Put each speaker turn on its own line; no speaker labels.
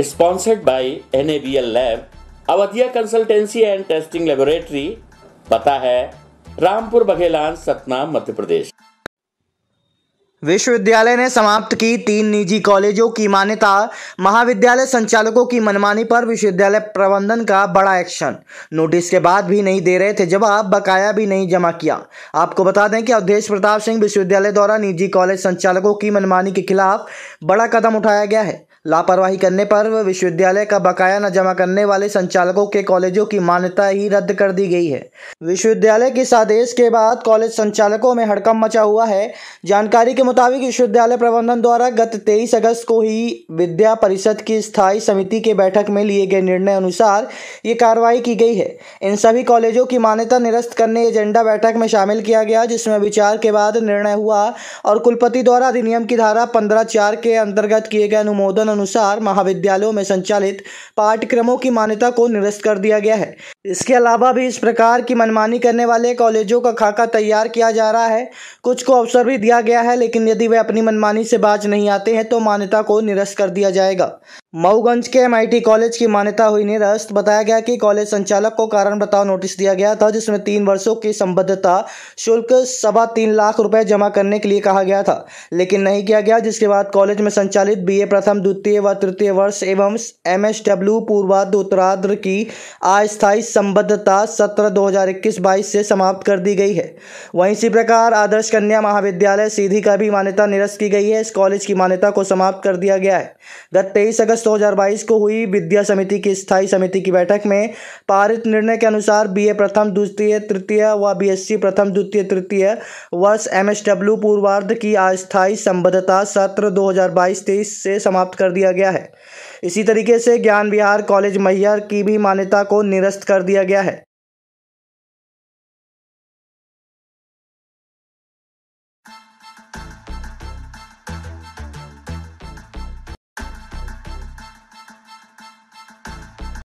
sponsored by NABL lab Awadhiya consultancy and testing laboratory पता है रामपुर बघेलान सतना मध्य प्रदेश विश्वविद्यालय ने समाप्त की तीन निजी कॉलेजों की मान्यता महाविद्यालय संचालकों की मनमानी पर विश्वविद्यालय प्रबंधन का बड़ा एक्शन नोटिस के बाद भी नहीं दे रहे थे जवाब बकाया भी नहीं जमा किया आपको बता दें कि अवधेश प्रताप सिंह विश्वविद्यालय द्वारा निजी कॉलेज संचालकों की मनमानी के खिलाफ बड़ा कदम उठाया गया है लापरवाही करने पर विश्वविद्यालय का बकाया न जमा करने वाले संचालकों के कॉलेजों की मान्यता ही रद्द कर दी गई है विश्वविद्यालय के इस आदेश के बाद कॉलेज संचालकों में हड़कम मचा हुआ है जानकारी के मुताबिक विश्वविद्यालय प्रबंधन द्वारा गत तेईस अगस्त को ही विद्या परिषद की स्थायी समिति के बैठक में लिए गए निर्णय अनुसार ये कार्रवाई की गई है इन सभी कॉलेजों की मान्यता निरस्त करने एजेंडा बैठक में शामिल किया गया जिसमें विचार के बाद निर्णय हुआ और कुलपति द्वारा अधिनियम की धारा पंद्रह चार के अंतर्गत किए गए अनुमोदन अनुसार महाविद्यालयों में संचालित पाठ्यक्रमों की मान्यता को निरस्त कर दिया गया है इसके अलावा भी इस प्रकार की मनमानी करने वाले कॉलेजों का खाका तैयार किया जा रहा है कुछ को अवसर भी दिया गया है लेकिन यदि वे अपनी मनमानी से बाज नहीं आते हैं तो मान्यता को निरस्त कर दिया जाएगा मऊगंज के एमआईटी कॉलेज की मान्यता हुई निरस्त बताया गया कि कॉलेज संचालक को कारण बताओ नोटिस दिया गया था जिसमें तीन वर्षों की संबद्धता शुल्क सवा तीन लाख रुपए जमा करने के लिए कहा गया था लेकिन नहीं किया गया जिसके बाद कॉलेज में संचालित बीए प्रथम द्वितीय व तृतीय वर्ष एवं एम एस डब्ल्यू पूर्वाध उत्तरार्ध की अस्थायी संबद्धता सत्र दो हजार इक्कीस बाईस से समाप्त कर दी गई है वहीं इसी प्रकार आदर्श कन्या महाविद्यालय सीधी का भी मान्यता निरस्त की गई है इस कॉलेज की मान्यता को समाप्त कर दिया गया है गत तेईस अगस्त अगस्त 2022 को हुई विद्या समिति की स्थायी समिति की बैठक में पारित निर्णय के अनुसार बीए प्रथम द्वितीय तृतीय व बीएससी प्रथम द्वितीय तृतीय वर्ष एमएसडब्ल्यू पूर्वार्ध की अस्थायी संबद्धता सत्र 2022-23 से समाप्त कर दिया गया है इसी तरीके से ज्ञान विहार कॉलेज मैहर की भी मान्यता को निरस्त कर दिया गया है